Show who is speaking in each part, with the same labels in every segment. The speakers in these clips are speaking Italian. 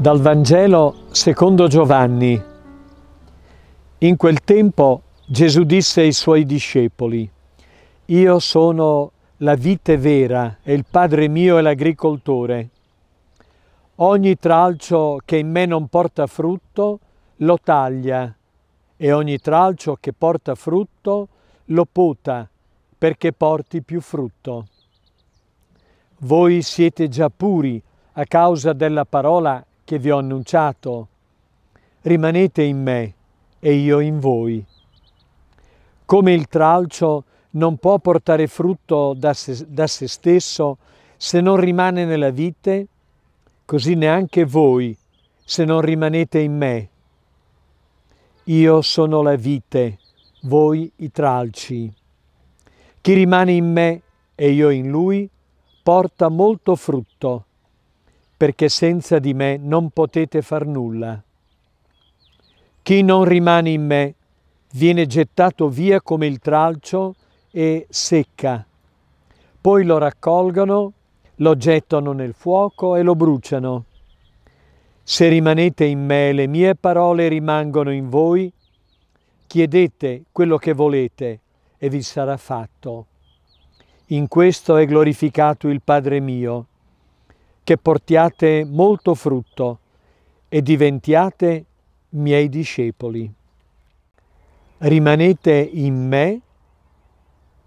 Speaker 1: Dal Vangelo secondo Giovanni. In quel tempo Gesù disse ai suoi discepoli, Io sono la vite vera e il Padre mio è l'agricoltore. Ogni tralcio che in me non porta frutto lo taglia e ogni tralcio che porta frutto lo pota perché porti più frutto. Voi siete già puri a causa della parola che vi ho annunciato. Rimanete in me e io in voi. Come il tralcio non può portare frutto da se, da se stesso se non rimane nella vite, così neanche voi se non rimanete in me. Io sono la vite, voi i tralci. Chi rimane in me e io in lui porta molto frutto perché senza di me non potete far nulla. Chi non rimane in me viene gettato via come il tralcio e secca. Poi lo raccolgono, lo gettano nel fuoco e lo bruciano. Se rimanete in me le mie parole rimangono in voi, chiedete quello che volete e vi sarà fatto. In questo è glorificato il Padre mio, che portiate molto frutto e diventiate miei discepoli. Rimanete in me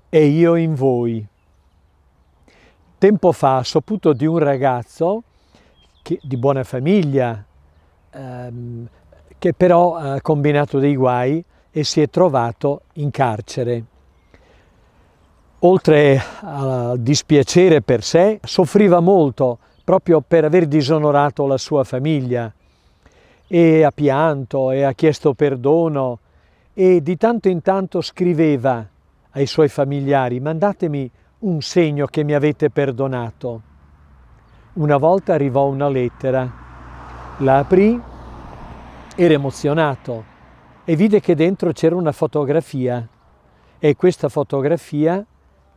Speaker 1: e io in voi. Tempo fa ho saputo di un ragazzo che, di buona famiglia, ehm, che però ha combinato dei guai e si è trovato in carcere. Oltre al dispiacere per sé, soffriva molto proprio per aver disonorato la sua famiglia e ha pianto e ha chiesto perdono e di tanto in tanto scriveva ai suoi familiari mandatemi un segno che mi avete perdonato. Una volta arrivò una lettera, la aprì, era emozionato e vide che dentro c'era una fotografia e questa fotografia,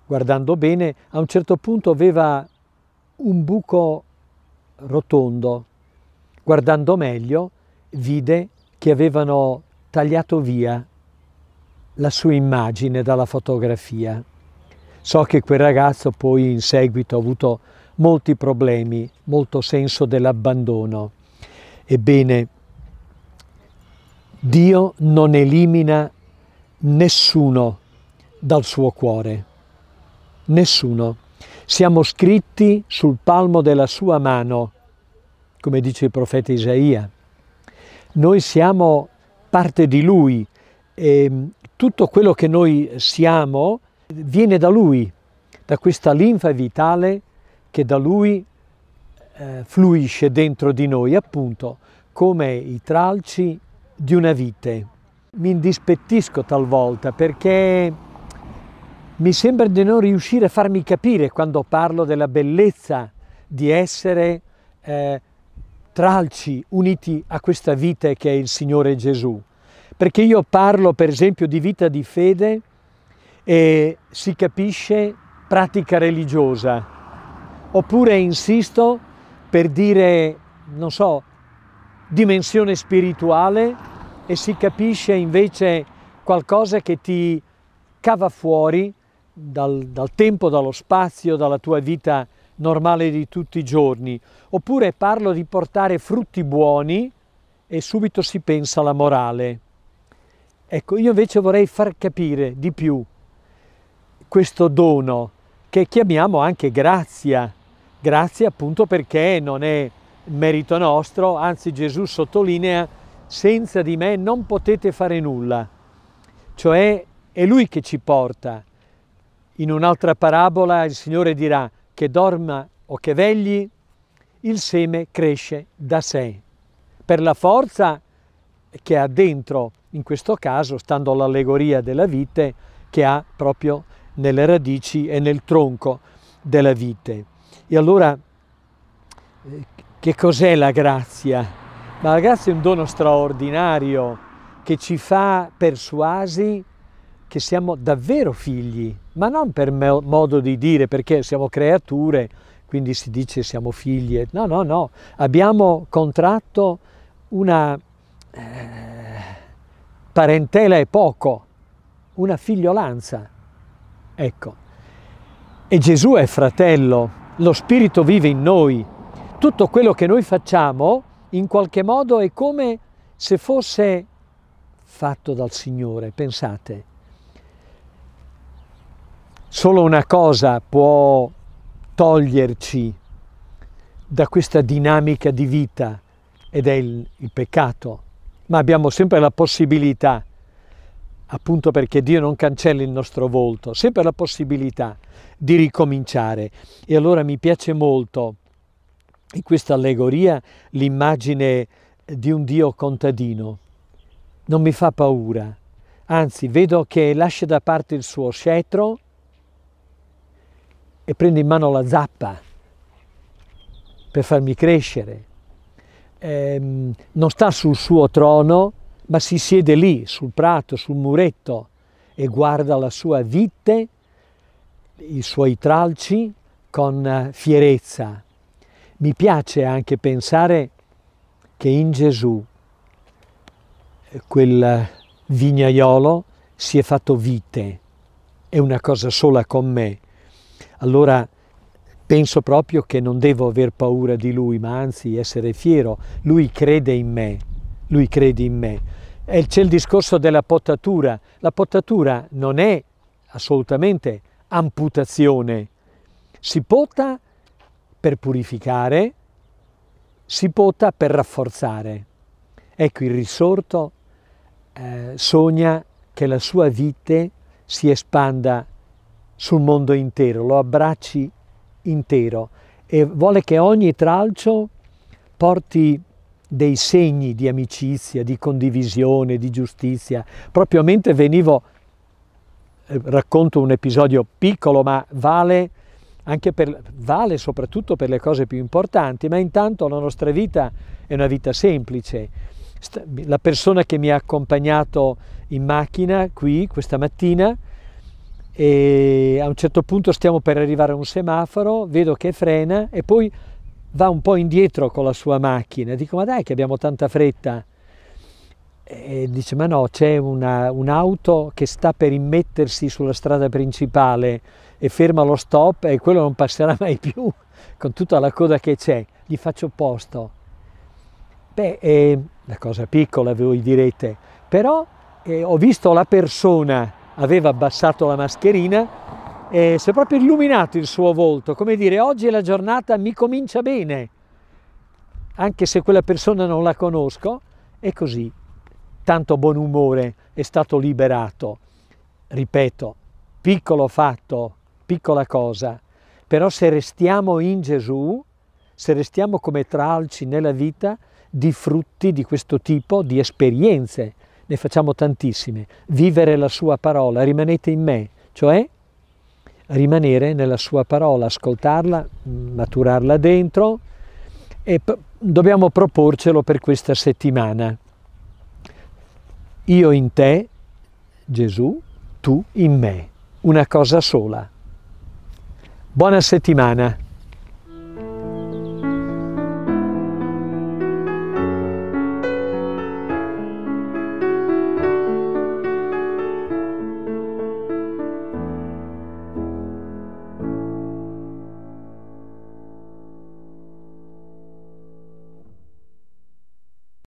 Speaker 1: guardando bene, a un certo punto aveva un buco rotondo. Guardando meglio, vide che avevano tagliato via la sua immagine dalla fotografia. So che quel ragazzo poi in seguito ha avuto molti problemi, molto senso dell'abbandono. Ebbene, Dio non elimina nessuno dal suo cuore, nessuno. Siamo scritti sul palmo della sua mano, come dice il profeta Isaia. Noi siamo parte di lui e mm, tutto quello che noi siamo viene da lui, da questa linfa vitale che da lui eh, fluisce dentro di noi, appunto come i tralci di una vite. Mi indispettisco talvolta perché mi sembra di non riuscire a farmi capire quando parlo della bellezza di essere eh, tralci uniti a questa vita che è il Signore Gesù. Perché io parlo per esempio di vita di fede e si capisce pratica religiosa. Oppure insisto per dire, non so, dimensione spirituale e si capisce invece qualcosa che ti cava fuori dal, dal tempo, dallo spazio, dalla tua vita normale di tutti i giorni, oppure parlo di portare frutti buoni e subito si pensa alla morale. Ecco, io invece vorrei far capire di più questo dono che chiamiamo anche grazia, grazia appunto perché non è merito nostro, anzi Gesù sottolinea senza di me non potete fare nulla, cioè è Lui che ci porta, in un'altra parabola il Signore dirà che dorma o che vegli, il seme cresce da sé, per la forza che ha dentro, in questo caso, stando all'allegoria della vite, che ha proprio nelle radici e nel tronco della vite. E allora, eh, che cos'è la grazia? Ma la grazia è un dono straordinario che ci fa persuasi che siamo davvero figli ma non per modo di dire, perché siamo creature, quindi si dice siamo figlie. no, no, no, abbiamo contratto una eh, parentela e poco, una figliolanza, ecco. E Gesù è fratello, lo Spirito vive in noi, tutto quello che noi facciamo in qualche modo è come se fosse fatto dal Signore, pensate, Solo una cosa può toglierci da questa dinamica di vita ed è il, il peccato, ma abbiamo sempre la possibilità appunto perché Dio non cancelli il nostro volto, sempre la possibilità di ricominciare. E allora mi piace molto in questa allegoria l'immagine di un Dio contadino. Non mi fa paura, anzi vedo che lascia da parte il suo scettro e prende in mano la zappa per farmi crescere. Ehm, non sta sul suo trono, ma si siede lì, sul prato, sul muretto, e guarda la sua vite, i suoi tralci, con eh, fierezza. Mi piace anche pensare che in Gesù eh, quel eh, vignaiolo si è fatto vite, è una cosa sola con me, allora penso proprio che non devo aver paura di lui, ma anzi essere fiero. Lui crede in me, lui crede in me. E c'è il discorso della potatura. La potatura non è assolutamente amputazione. Si pota per purificare, si pota per rafforzare. Ecco, il risorto eh, sogna che la sua vite si espanda sul mondo intero, lo abbracci intero e vuole che ogni tralcio porti dei segni di amicizia, di condivisione, di giustizia. Proprio mentre venivo, eh, racconto un episodio piccolo ma vale, per, vale soprattutto per le cose più importanti, ma intanto la nostra vita è una vita semplice. La persona che mi ha accompagnato in macchina qui questa mattina e a un certo punto stiamo per arrivare a un semaforo, vedo che frena e poi va un po' indietro con la sua macchina, dico ma dai che abbiamo tanta fretta e dice ma no c'è un'auto che sta per immettersi sulla strada principale e ferma lo stop e quello non passerà mai più con tutta la coda che c'è, gli faccio posto. Beh, è ehm, una cosa piccola voi direte, però eh, ho visto la persona aveva abbassato la mascherina, e si è proprio illuminato il suo volto, come dire oggi la giornata mi comincia bene, anche se quella persona non la conosco, e così tanto buon umore è stato liberato. Ripeto, piccolo fatto, piccola cosa, però se restiamo in Gesù, se restiamo come tralci nella vita, di frutti di questo tipo di esperienze ne facciamo tantissime, vivere la sua parola, rimanete in me, cioè rimanere nella sua parola, ascoltarla, mm, maturarla dentro e dobbiamo proporcelo per questa settimana. Io in te, Gesù, tu in me, una cosa sola. Buona settimana!